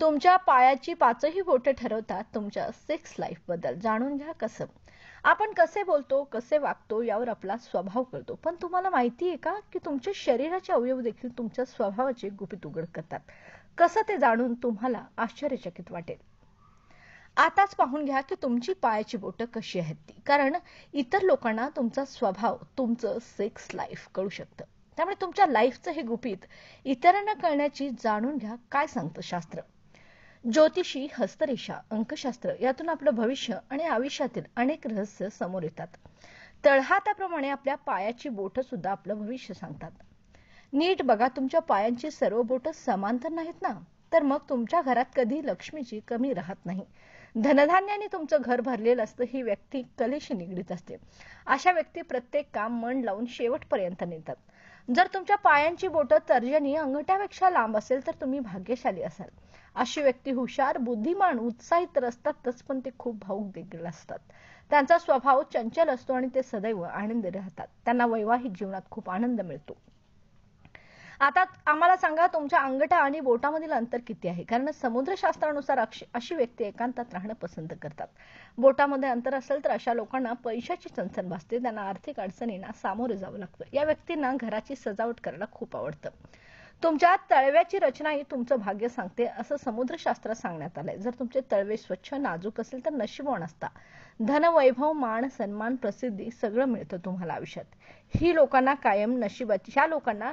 तुमच्या पायाची पाचही बोट ठरवतात तुमच्या सेक्स बद्दल जाणून घ्या कसं आपण कसे बोलतो कसे वागतो यावर आपला स्वभाव करतो पण तुम्हाला माहिती आहे का की तुमच्या शरीराचे अवयव देखील तुमच्या स्वभावाचे गुपित उघड करतात कसं ते जाणून तुम्हाला आश्चर्यचकित वाटेल आताच पाहून घ्या की तुमची पायाची बोटं कशी आहेत ती कारण इतर लोकांना तुमचा स्वभाव तुमचं सेक्स लाईफ कळू शकतं त्यामुळे तुमच्या लाईफचं हे गुपित इतरांना कळण्याची जाणून घ्या काय सांगतं शास्त्र ज्योतिषी हस्तरेषा अंकशास्त्र यातून आपलं भविष्य आणि आयुष्यातील अनेक रहस्य समोर येतात तळहाताप्रमाणे आपल्या पायाची बोट सुद्धा आपलं भविष्य सांगतात नीट बघा तुमच्या पायांची सर्व बोट समांतर नाहीत ना तर मग तुमच्या घरात कधी लक्ष्मीची कमी राहत नाही धनधान्याने तुमचं घर भरलेलं असतं ही व्यक्ती कलेशी निगडीत असते अशा व्यक्ती प्रत्येक काम मन लावून शेवटपर्यंत नेतात जर तुमच्या पायांची बोट तर्जनी अंगठ्यापेक्षा लांब असेल तर तुम्ही भाग्यशाली असाल अशी व्यक्ती हुशार बुद्धिमान उत्साहित तर असतातच पण ते खूप भाऊक देखील असतात त्यांचा स्वभाव चंचल असतो आणि ते सदैव आनंदी राहतात त्यांना वैवाहिक जीवनात खूप आनंद मिळतो आता आम्हाला सांगा तुमच्या अंगठा आणि बोटामधील अंतर किती आहे कारण समुद्रशास्त्रानुसार अशी व्यक्ती एकांतात राहणं पसंत करतात बोटामध्ये अंतर असेल तर अशा लोकांना पैशाची चणचण भासते त्यांना आर्थिक अडचणींना सामोरे जावं लागतं या व्यक्तींना घराची सजावट करायला खूप आवडतं तुमच्या तळव्याची रचना ही तुमचं भाग्य सांगते असं समुद्रशास्त्र सांगण्यात आलंय जर तुमचे तळवे स्वच्छ नाजूक असेल तर नशिबवान असता धन वैभव मान सन्मान प्रसिद्धी सगळं मिळतं तुम्हाला आयुष्यात ही लोकांना कायम नशिबाची ह्या लोकांना